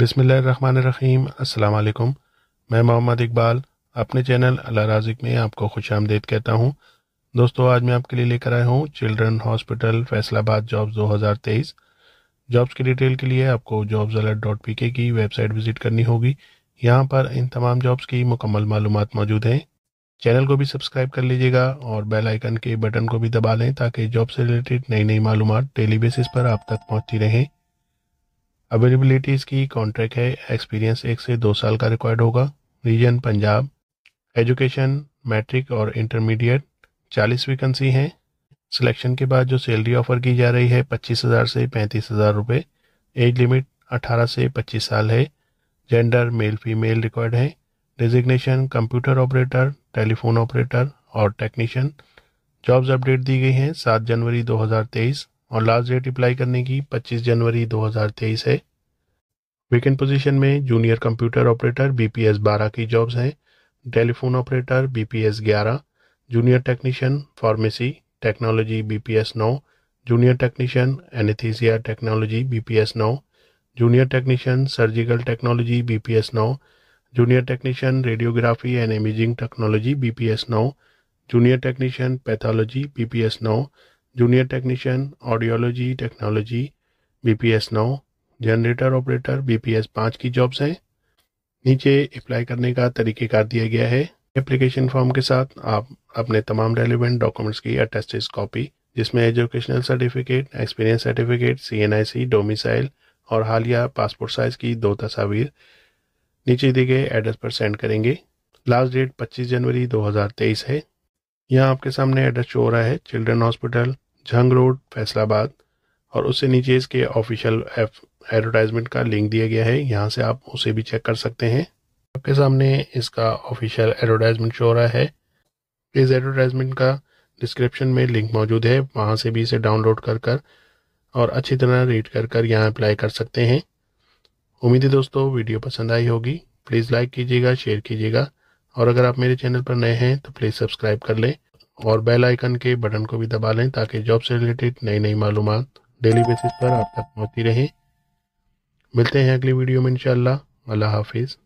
बिसमीम अल्लाम मैं मोहम्मद इकबाल अपने चैनल अला राजिक में आपको खुश आमदेद कहता हूँ दोस्तों आज मैं आपके लिए लेकर आया हूँ children hospital Faisalabad jobs 2023 jobs की डिटेल के लिए आपको जॉब्स अलर्ट डॉट पी के की वेबसाइट विजिट करनी होगी यहाँ पर इन तमाम जॉब्स की मुकम्मल मालूम मौजूद हैं चैनल को भी सब्सक्राइब कर लीजिएगा और बेल आइकन के बटन को भी दबा लें ताकि जॉब से रिलेटेड नई नई मालूम डेली बेसिस पर आप तक पहुँचती रहें अवेलेबिलिटी इसकी कॉन्ट्रैक्ट है एक्सपीरियंस एक से दो साल का रिक्वायर्ड होगा रीजन पंजाब एजुकेशन मैट्रिक और इंटरमीडिएट चालीस वैकेंसी हैं सिलेक्शन के बाद जो सैलरी ऑफर की जा रही है पच्चीस हज़ार से पैंतीस हज़ार रुपये एज लिमिट अठारह से पच्चीस साल है जेंडर मेल फीमेल रिक्वायर्ड है designation computer operator telephone operator और टेक्नीशियन जॉब्स अपडेट दी गई हैं सात जनवरी 2023 और लास्ट डेट अप्लाई करने की 25 जनवरी 2023 है वेकेंट पोजीशन में जूनियर कंप्यूटर ऑपरेटर बीपीएस 12 की जॉब्स हैं telephone operator BPS 11 junior technician pharmacy technology BPS 9 junior technician anaesthesia technology BPS 9 junior technician surgical technology BPS 9 junior technician radiography and imaging technology BPS 9 junior technician pathology BPS 9 junior technician audiology technology B P S नौ generator operator B P S पाँच की jobs हैं नीचे apply करने का तरीक़ेकार दिया गया है एप्लीकेशन फॉर्म के साथ आप अपने तमाम रेलिवेंट डॉक्यूमेंट्स की अटेस्टेड कॉपी जिसमें educational certificate experience certificate CNIC domicile और हालिया पासपोर्ट साइज की दो तस्वीर नीचे दिए गए एड्रेस पर सेंड करेंगे लास्ट डेट 25 जनवरी 2023 है यहाँ आपके सामने एड्रेस शो हो रहा है children hospital Jhang road Faisalabad और उससे नीचे इसके ऑफिशियल एडवर्टाइजमेंट का लिंक दिया गया है यहाँ से आप उसे भी चेक कर सकते हैं आपके सामने इसका ऑफिशियल एडवर्टाइजमेंट शो हो रहा है इस एडवर्टाइजमेंट का डिस्क्रिप्शन में लिंक मौजूद है वहाँ से भी इसे डाउनलोड कर कर और अच्छी तरह रीड कर कर यहाँ अप्लाई कर सकते हैं उम्मीद है दोस्तों वीडियो पसंद आई होगी प्लीज़ लाइक कीजिएगा शेयर कीजिएगा और अगर आप मेरे चैनल पर नए हैं तो प्लीज़ सब्सक्राइब कर लें और बेल आइकन के बटन को भी दबा लें ताकि जॉब से रिलेटेड नई नई मालूम डेली बेसिस पर आप तक पहुँचती रहें मिलते हैं अगली वीडियो में इंशाल्लाह अल्लाह हाफिज़